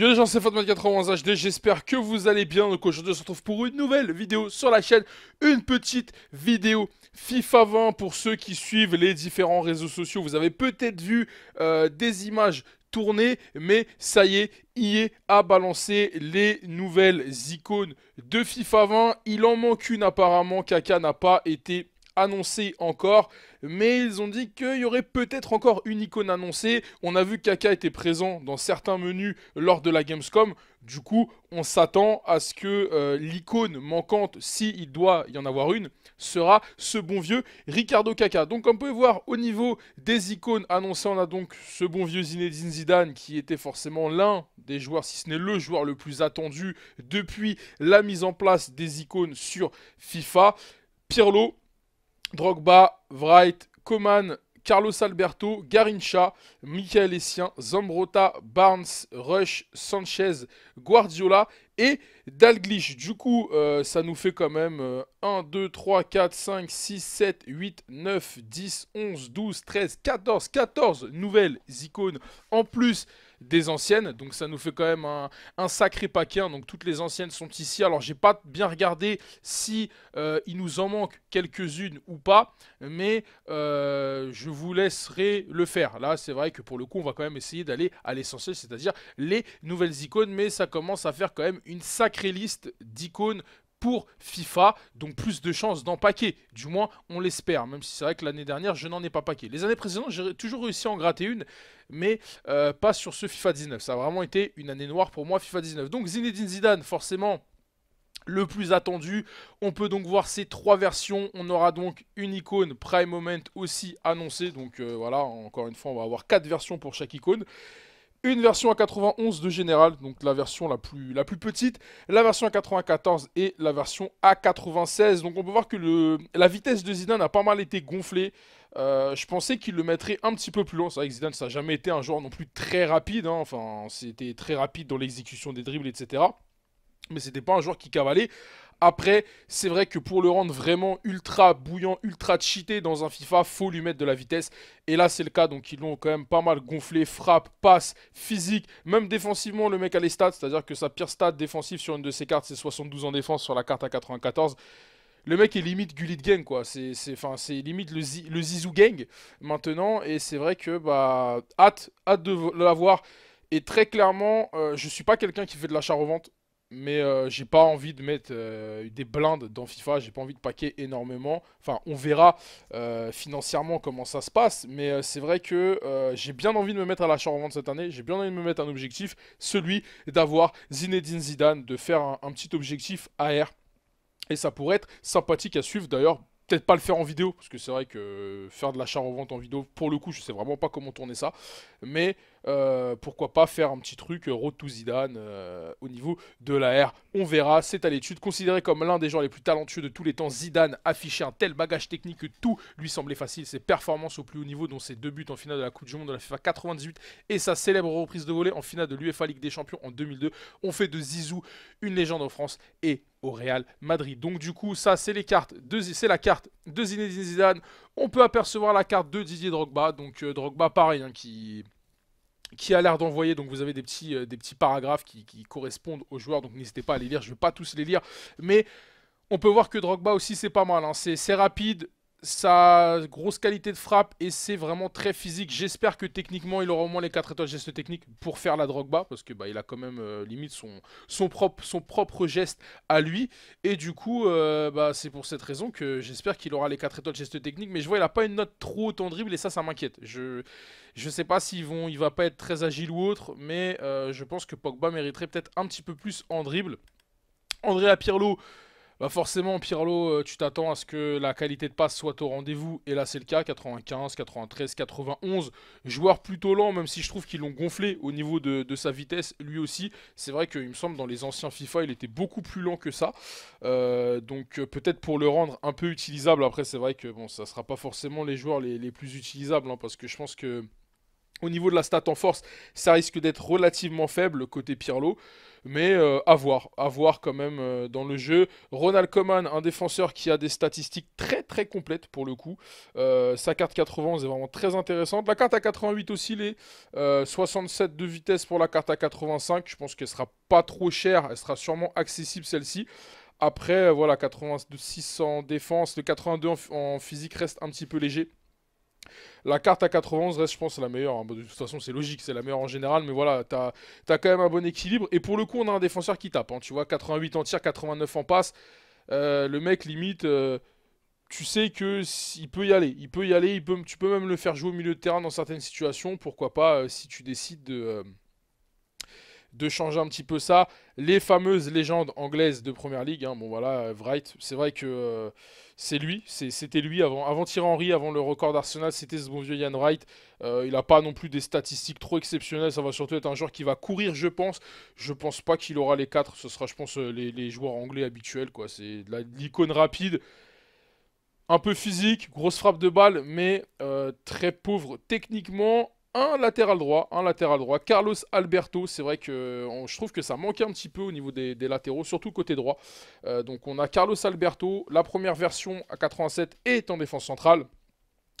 Yo les gens, c'est Fatman91HD, j'espère que vous allez bien. Donc aujourd'hui, on se retrouve pour une nouvelle vidéo sur la chaîne. Une petite vidéo FIFA 20 pour ceux qui suivent les différents réseaux sociaux. Vous avez peut-être vu euh, des images tournées, mais ça y est, est a balancé les nouvelles icônes de FIFA 20. Il en manque une apparemment, Kaka n'a pas été annoncé encore, mais ils ont dit qu'il y aurait peut-être encore une icône annoncée. On a vu Kaka était présent dans certains menus lors de la Gamescom. Du coup, on s'attend à ce que euh, l'icône manquante, s'il il doit y en avoir une, sera ce bon vieux Ricardo Kaka. Donc, comme vous pouvez voir, au niveau des icônes annoncées, on a donc ce bon vieux Zinedine Zidane qui était forcément l'un des joueurs, si ce n'est le joueur le plus attendu depuis la mise en place des icônes sur FIFA. Pirlo, Drogba, Wright, Coman, Carlos Alberto, Garincha, Michael Essien, Zambrota, Barnes, Rush, Sanchez, Guardiola et Dalglish. Du coup, euh, ça nous fait quand même 1, 2, 3, 4, 5, 6, 7, 8, 9, 10, 11, 12, 13, 14, 14 nouvelles icônes en plus des anciennes. Donc ça nous fait quand même un, sacré paquet. Hein. Donc toutes les anciennes sont ici. Alors j'ai pas bien regardé si euh, il nous en manque quelques-unes ou pas. Mais euh, je vous laisserai le faire. Là c'est vrai que pour le coup on va quand même essayer d'aller à l'essentiel. C'est-à-dire les nouvelles icônes. Mais ça commence à faire quand même une sacrée liste d'icônes pour FIFA, donc plus de chances d'en paquer, du moins on l'espère, même si c'est vrai que l'année dernière je n'en ai pas paqué. Les années précédentes j'ai toujours réussi à en gratter une, mais euh, pas sur ce FIFA 19, ça a vraiment été une année noire pour moi FIFA 19. Donc Zinedine Zidane forcément le plus attendu. On peut donc voir ces trois versions. On aura donc une icône Prime Moment aussi annoncée. Donc euh, voilà, encore une fois, on va avoir quatre versions pour chaque icône une version à 91 de général, donc la version la plus, la plus petite, la version à 94 et la version à 96. Donc on peut voir que le, la vitesse de Zidane a pas mal été gonflée. Euh, je pensais qu'il le mettrait un petit peu plus loin, C'est vrai que Zidane, ça n'a jamais été un joueur non plus très rapide. Hein. Enfin, c'était très rapide dans l'exécution des dribbles, etc. Mais c'était pas un joueur qui cavalait. Après, c'est vrai que pour le rendre vraiment ultra bouillant, ultra cheaté dans un FIFA, faut lui mettre de la vitesse. Et là, c'est le cas. Donc, ils l'ont quand même pas mal gonflé. Frappe, passe, physique. Même défensivement, le mec a les stats. C'est-à-dire que sa pire stat défensive sur une de ses cartes, c'est 72 en défense sur la carte à 94 le mec est limite Gullit Gang quoi. C'est limite le, Zizou Gang maintenant et c'est vrai que bah hâte hâte de l'avoir et très clairement je euh, je suis pas quelqu'un qui fait de l'achat revente mais euh, j'ai pas envie de mettre euh, des blindes dans FIFA, j'ai pas envie de paquer énormément. Enfin, on verra euh, financièrement comment ça se passe, mais c'est vrai que j'ai bien envie de me mettre à l'achat-revente cette année, j'ai bien envie de me mettre un objectif, celui d'avoir Zinedine Zidane, de faire un, petit objectif AR. Et ça pourrait être sympathique à suivre d'ailleurs peut-être pas le faire en vidéo, parce que c'est vrai que faire de l'achat-revente en vidéo, pour le coup, je sais vraiment pas comment tourner ça. Mais euh, pourquoi pas faire un petit truc euh, Road to Zidane euh, au niveau de la R On verra, c'est à l'étude. Considéré comme l'un des gens les plus talentueux de tous les temps, Zidane affichait un tel bagage technique que tout lui semblait facile. Ses performances au plus haut niveau, dont ses deux buts en finale de la Coupe du Monde de la FIFA 98 et sa célèbre reprise de volée en finale de l'UEFA Ligue des Champions en 2002, ont fait de Zizou une légende en France et au Real Madrid. Donc du coup, ça c'est les cartes. C'est la carte de Zinedine Zidane. On peut apercevoir la carte de Didier Drogba. Donc Drogba, pareil, hein, qui qui a l'air d'envoyer. Donc vous avez des petits, euh, des petits paragraphes qui, correspondent aux joueurs. Donc n'hésitez pas à les lire. Je ne vais pas tous les lire. Mais on peut voir que Drogba aussi, c'est pas mal. Hein. C'est rapide sa grosse qualité de frappe et c'est vraiment très physique. J'espère que techniquement, il aura au moins les 4 étoiles gestes techniques pour faire la Drogba parce que bah, il a quand même euh, limite son, son, propre, son propre geste à lui. Et du coup, euh, bah, c'est pour cette raison que j'espère qu'il aura les 4 étoiles gestes techniques. Mais je vois, il n'a pas une note trop haute en dribble et ça, ça m'inquiète. Je je sais pas s'il vont, il va pas être très agile ou autre, mais euh, je pense que Pogba mériterait peut-être un petit peu plus en dribble. Andrea Pirlo bah, forcément, Pirlo, euh, tu t'attends à ce que la qualité de passe soit au rendez-vous. Et là, c'est le cas. 95, 93, 91. Joueur plutôt lent, même si je trouve qu'ils l'ont gonflé au niveau de, sa vitesse, lui aussi. C'est vrai qu'il me semble, dans les anciens FIFA, il était beaucoup plus lent que ça. Euh, donc, euh, peut-être pour le rendre un peu utilisable. Après, c'est vrai que bon, ça ne sera pas forcément les joueurs les, plus utilisables. Hein, parce que je pense que... Au niveau de la stat en force, ça risque d'être relativement faible côté Pirlo mais euh, à voir, à voir quand même euh, dans le jeu. Ronald Coman, un défenseur qui a des statistiques très très complètes pour le coup. Euh, sa carte 91 est vraiment très intéressante. La carte à 88 aussi, les 67 de vitesse pour la carte à 85. Je pense qu'elle sera pas trop chère, elle sera sûrement accessible celle-ci. Après, voilà, 86 en défense, le 82 en physique reste un petit peu léger. La carte à 91 reste, je pense, la meilleure. Hein. Bah, de toute façon, c'est logique, c'est la meilleure en général. Mais voilà, t'as as quand même un bon équilibre. Et pour le coup, on a un défenseur qui tape. Hein. Tu vois, 88 en tir, 89 en passe. Euh, le mec, limite, euh, tu sais que il peut y aller. Il peut y aller. Il peut, tu peux même le faire jouer au milieu de terrain dans certaines situations. Pourquoi pas euh, si tu décides de de changer un petit peu ça. Les fameuses légendes anglaises de Première Ligue, hein. bon voilà, Wright, c'est vrai que euh, c'est lui, c'était lui avant, avant Thierry Henry, avant le record d'Arsenal, c'était ce bon vieux Ian Wright. Euh, il n'a pas non plus des statistiques trop exceptionnelles, ça va surtout être un joueur qui va courir, je pense. Je pense pas qu'il aura les 4, ce sera je pense euh, les, joueurs anglais habituels, quoi. C'est l'icône rapide un peu physique, grosse frappe de balle, mais très pauvre techniquement un latéral droit, un latéral droit. Carlos Alberto, c'est vrai que euh, je trouve que ça manquait un petit peu au niveau des, latéraux, surtout côté droit. Euh, donc on a Carlos Alberto, la première version à 87 est en défense centrale.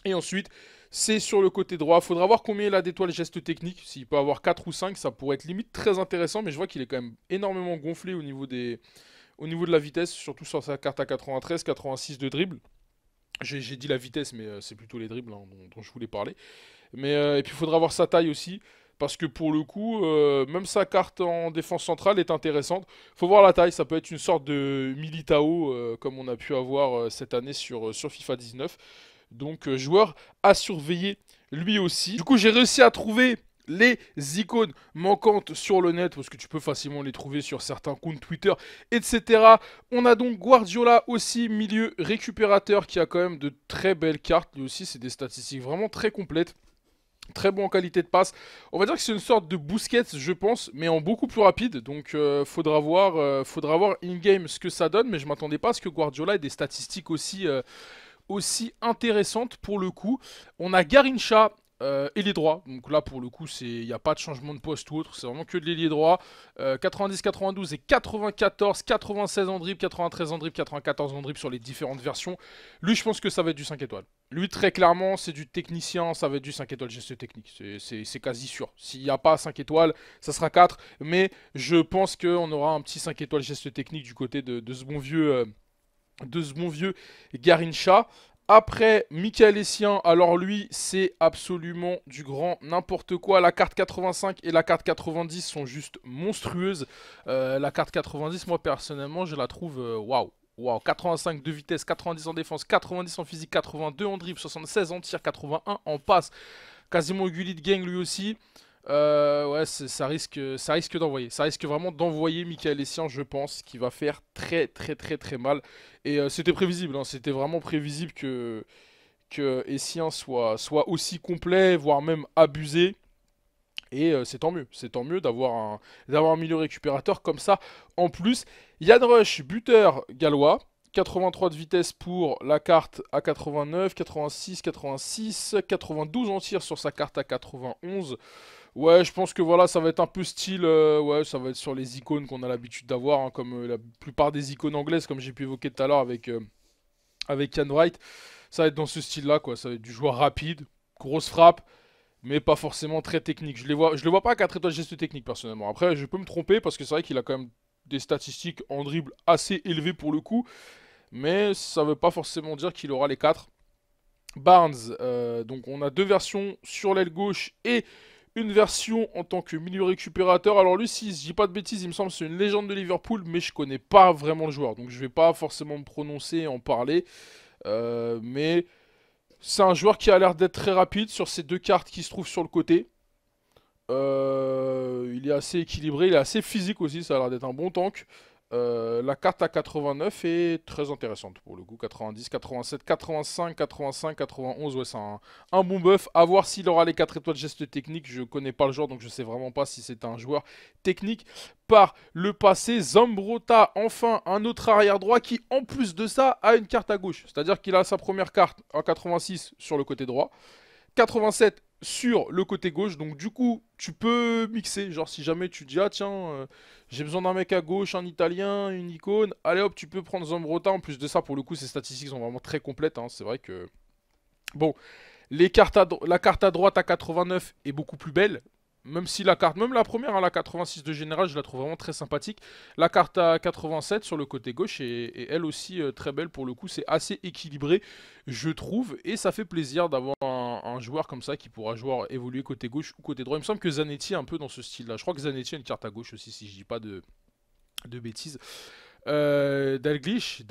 Et ensuite, c'est sur le côté droit. Faudra voir combien il a d'étoiles gestes techniques. S'il peut avoir 4 ou 5, ça pourrait être limite très intéressant. Mais je vois qu'il est quand même énormément gonflé au niveau, des, au niveau de la vitesse, surtout sur sa carte à 93, 86 de dribble. J'ai dit la vitesse, mais euh, c'est plutôt les dribbles hein, dont, je voulais parler. Mais, euh, et puis il faudra voir sa taille aussi. Parce que pour le coup, euh, même sa carte en défense centrale est intéressante. Il faut voir la taille, ça peut être une sorte de Militao, euh, comme on a pu avoir cette année sur, sur FIFA 19. Donc joueur à surveiller lui aussi. Du coup, j'ai réussi à trouver les icônes manquantes sur le net, parce que tu peux facilement les trouver sur certains comptes Twitter, etc. On a donc Guardiola aussi, milieu récupérateur, qui a quand même de très belles cartes. Lui aussi, c'est des statistiques vraiment très complètes. Très bon en qualité de passe. On va dire que c'est une sorte de bousquette, je pense, mais en beaucoup plus rapide. Donc, euh, faudra voir, euh, faudra voir in-game ce que ça donne. Mais je m'attendais pas à ce que Guardiola ait des statistiques aussi, euh, aussi intéressantes pour le coup. On a Garincha euh, et les droits, donc là pour le coup il n'y a pas de changement de poste ou autre, c'est vraiment que de l'ailier droit. 90, euh, 92 et 94, 96 en drip, 93 en drip, 94 en dribble sur les différentes versions. Lui je pense que ça va être du 5 étoiles. Lui très clairement c'est du technicien, ça va être du 5 étoiles geste technique, c'est quasi sûr. S'il n'y a pas 5 étoiles, ça sera 4, mais je pense qu'on aura un petit 5 étoiles geste technique du côté de, ce bon vieux... Euh, de ce bon vieux Garincha. Après, michael Essien, alors lui, c'est absolument du grand n'importe quoi. La carte 85 et la carte 90 sont juste monstrueuses. Euh, la carte 90, moi personnellement, je la trouve euh, waouh. Wow. 85 de vitesse, 90 en défense, 90 en physique, 82 en drive, 76 en tir, 81 en passe. Quasiment Gullit Gang lui aussi. Euh, ouais, ça risque, ça risque d'envoyer. Ça risque vraiment d'envoyer Michael Essien, je pense, qui va faire très, très, très, très mal. Et euh, c'était prévisible, hein. c'était vraiment prévisible que, que Essien soit, soit aussi complet, voire même abusé. Et euh, c'est tant mieux, c'est tant mieux d'avoir un, d'avoir un milieu récupérateur comme ça. En plus, Yann Rush, buteur gallois. 83 de vitesse pour la carte à 89, 86, 86, 92 en tir sur sa carte à 91. Ouais, je pense que voilà, ça va être un peu style, euh, ouais, ça va être sur les icônes qu'on a l'habitude d'avoir, hein, comme euh, la plupart des icônes anglaises, comme j'ai pu évoquer tout à l'heure avec, euh, avec Ian Wright. Ça va être dans ce style-là, quoi. Ça va être du joueur rapide, grosse frappe, mais pas forcément très technique. Je, les vois, je le vois pas à 4 étoiles gestes technique, personnellement. Après, je peux me tromper, parce que c'est vrai qu'il a quand même des statistiques en dribble assez élevées pour le coup, mais ça ne veut pas forcément dire qu'il aura les 4. Barnes, donc on a deux versions sur l'aile gauche et une version en tant que milieu récupérateur. Alors lui, si je dis pas de bêtises, il me semble c'est une légende de Liverpool, mais je connais pas vraiment le joueur, donc je vais pas forcément me prononcer et en parler. Euh, mais c'est un joueur qui a l'air d'être très rapide sur ces deux cartes qui se trouvent sur le côté. Euh, il est assez équilibré, il est assez physique aussi, ça a l'air d'être un bon tank. Euh, la carte à 89 est très intéressante pour le coup. 90, 87, 85, 85, 91. Ouais, c'est un, bon buff. A voir s'il aura les 4 étoiles de geste technique. Je connais pas le joueur, donc je sais vraiment pas si c'est un joueur technique. Par le passé, Zambrota, enfin un autre arrière droit qui, en plus de ça, a une carte à gauche. C'est-à-dire qu'il a sa première carte en 86 sur le côté droit. 87 sur le côté gauche. Donc du coup, tu peux mixer. Genre si jamais tu dis ah tiens, euh, j'ai besoin d'un mec à gauche, un italien, une icône. Allez hop, tu peux prendre Zombrota, En plus de ça, pour le coup, ces statistiques sont vraiment très complètes. Hein. C'est vrai que bon, les la carte à droite à 89 est beaucoup plus belle, même si la carte, même la première, hein, la 86 de général, je la trouve vraiment très sympathique. La carte à 87 sur le côté gauche Et elle aussi euh, très belle pour le coup. C'est assez équilibré, je trouve. Et ça fait plaisir d'avoir un, joueur comme ça qui pourra jouer, évoluer côté gauche ou côté droit. Il me semble que Zanetti est un peu dans ce style-là. Je crois que Zanetti a une carte à gauche aussi, si je dis pas de, de bêtises. Euh, Dalglish,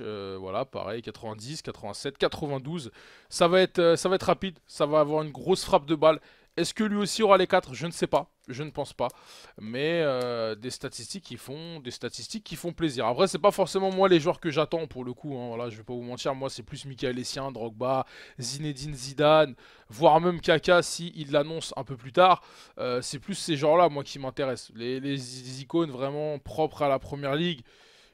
euh, voilà, pareil, 90, 87, 92. Ça va, être, euh, ça va être rapide, ça va avoir une grosse frappe de balle. Est-ce que lui aussi aura les 4 Je ne sais pas. Je ne pense pas. Mais euh, des statistiques qui font des statistiques qui font plaisir. Après, c'est pas forcément moi les joueurs que j'attends pour le coup. Hein. Voilà, je vais pas vous mentir. Moi, c'est plus Michael Essien, Drogba, Zinedine Zidane, voire même Kaka si il l'annonce un peu plus tard. Euh, c'est plus ces joueurs-là moi qui m'intéressent. Les, les, icônes vraiment propres à la première ligue.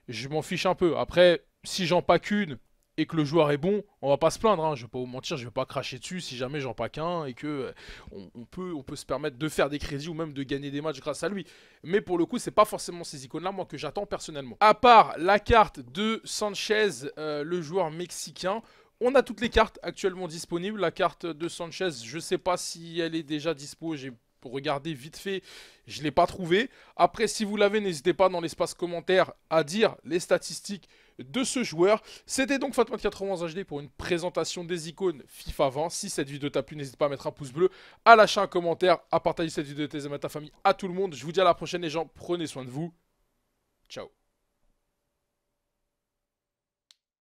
Je m'en fiche un peu. Après, si j'en pas qu'une, et que le joueur est bon, on va pas se plaindre, Je hein. je vais pas vous mentir, je vais pas cracher dessus si jamais j'en pas un et que euh, on, peut, on peut se permettre de faire des crédits ou même de gagner des matchs grâce à lui. Mais pour le coup, c'est pas forcément ces icônes-là, moi, que j'attends personnellement. À part la carte de Sanchez, euh, le joueur mexicain, on a toutes les cartes actuellement disponibles. La carte de Sanchez, je ne sais pas si elle est déjà dispo, j'ai regardé vite fait, je ne l'ai pas trouvée. Après, si vous l'avez, n'hésitez pas dans l'espace commentaire à dire les statistiques de ce joueur. C'était donc Fatman 91 HD pour une présentation des icônes FIFA 20. Si cette vidéo t'a plu, n'hésite pas à mettre un pouce bleu, à lâcher un commentaire, à partager cette vidéo de tes amis, à ta famille, à tout le monde. Je vous dis à la prochaine les gens, prenez soin de vous. Ciao